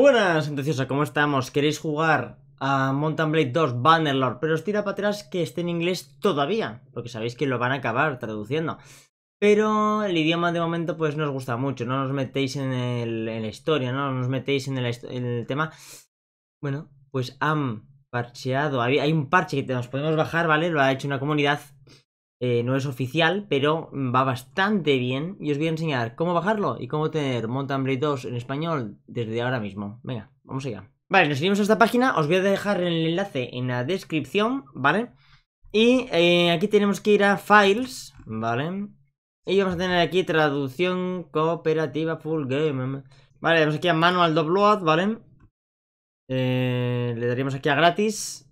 buenas, entonces, ¿cómo estamos? ¿Queréis jugar a Mountain Blade 2 Bannerlord? Pero os tira para atrás que esté en inglés todavía, porque sabéis que lo van a acabar traduciendo. Pero el idioma de momento pues nos gusta mucho, no nos metéis en, la historia, no nos metéis en el, tema. Bueno, pues han parcheado, hay un parche que nos podemos bajar, ¿vale? Lo ha hecho una comunidad eh, no es oficial, pero va bastante bien. Y os voy a enseñar cómo bajarlo y cómo tener Mountain 2 en español desde ahora mismo. Venga, vamos allá. Vale, nos seguimos a esta página. Os voy a dejar el enlace en la descripción, ¿vale? Y eh, aquí tenemos que ir a Files, ¿vale? Y vamos a tener aquí traducción cooperativa full game. Vale, damos aquí a Manual Download, ¿vale? Eh, le daríamos aquí a gratis.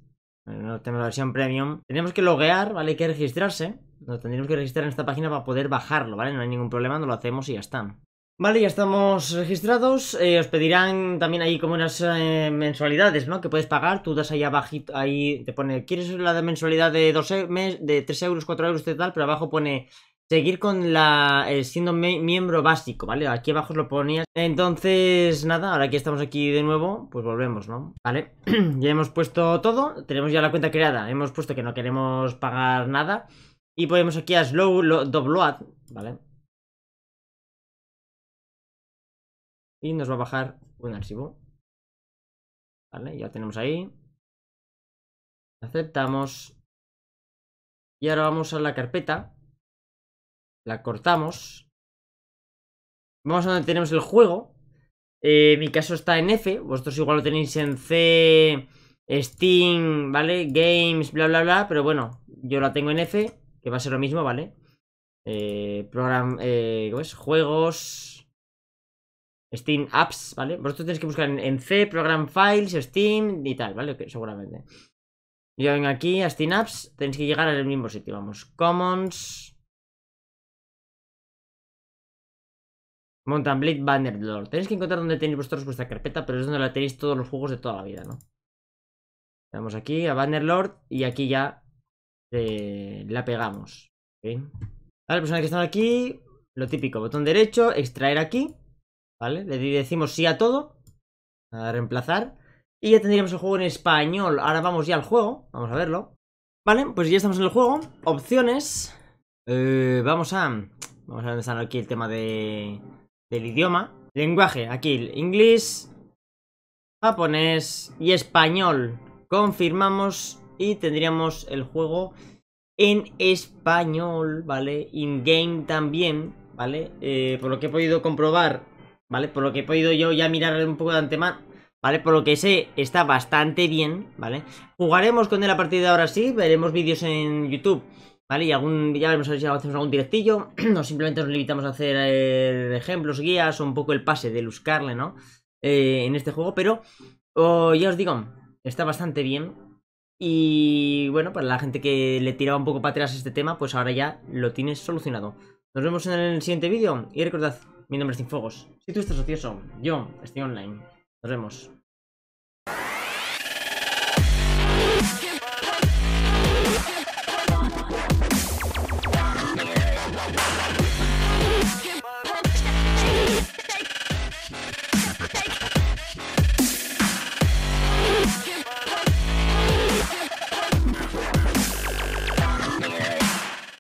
No tenemos la versión premium. Tenemos que loguear, ¿vale? Hay que registrarse. Nos tendríamos que registrar en esta página para poder bajarlo, ¿vale? No hay ningún problema, no lo hacemos y ya está. Vale, ya estamos registrados. Eh, os pedirán también ahí como unas eh, mensualidades, ¿no? Que puedes pagar. Tú das ahí abajito, ahí te pone, ¿quieres la mensualidad de e-, de 3 euros, 4 euros, tal? Pero abajo pone seguir con la eh, siendo miembro básico, ¿vale? Aquí abajo lo ponía. Entonces, nada, ahora que estamos aquí de nuevo, pues volvemos, ¿no? Vale, ya hemos puesto todo, tenemos ya la cuenta creada, hemos puesto que no queremos pagar nada. Y podemos aquí a Slow lo, add, ¿vale? Y nos va a bajar un archivo. Vale, ya tenemos ahí. Aceptamos. Y ahora vamos a la carpeta la cortamos. Vamos a donde tenemos el juego. Eh, mi caso está en F. Vosotros igual lo tenéis en C, Steam, ¿vale? Games, bla, bla, bla. Pero bueno, yo la tengo en F, que va a ser lo mismo, ¿vale? Eh, eh es? Juegos. Steam Apps, ¿vale? Vosotros tenéis que buscar en, C, Program Files, Steam y tal, ¿vale? seguramente. Yo vengo aquí a Steam Apps, tenéis que llegar al mismo sitio, vamos. Commons. Mountain Blade Lord. Tenéis que encontrar dónde tenéis vosotros vuestra carpeta, pero es donde la tenéis todos los juegos de toda la vida, ¿no? Vamos aquí a Bannerlord y aquí ya eh, la pegamos. Vale, pues que están aquí, lo típico, botón derecho, extraer aquí, ¿vale? Le decimos sí a todo, a reemplazar, y ya tendríamos el juego en español. Ahora vamos ya al juego, vamos a verlo. Vale, pues ya estamos en el juego, opciones, eh, vamos a... Vamos a ver dónde aquí el tema de del idioma. Lenguaje, aquí, el inglés, japonés y español. Confirmamos y tendríamos el juego en español, ¿vale? In-game también, ¿vale? Eh, por lo que he podido comprobar, ¿vale? Por lo que he podido yo ya mirar un poco de antemano, ¿vale? Por lo que sé, está bastante bien, ¿vale? Jugaremos con él a partir de ahora sí, veremos vídeos en YouTube ¿Vale? Y algún, ya veremos a ver si hacemos algún directillo, o simplemente nos limitamos a hacer eh, ejemplos, guías, o un poco el pase de buscarle, ¿no? Eh, en este juego, pero ya os digo, está bastante bien. Y bueno, para la gente que le tiraba un poco para atrás este tema, pues ahora ya lo tienes solucionado. Nos vemos en el siguiente vídeo y recordad, mi nombre es Sinfogos. Si tú estás ocioso, yo estoy online. Nos vemos.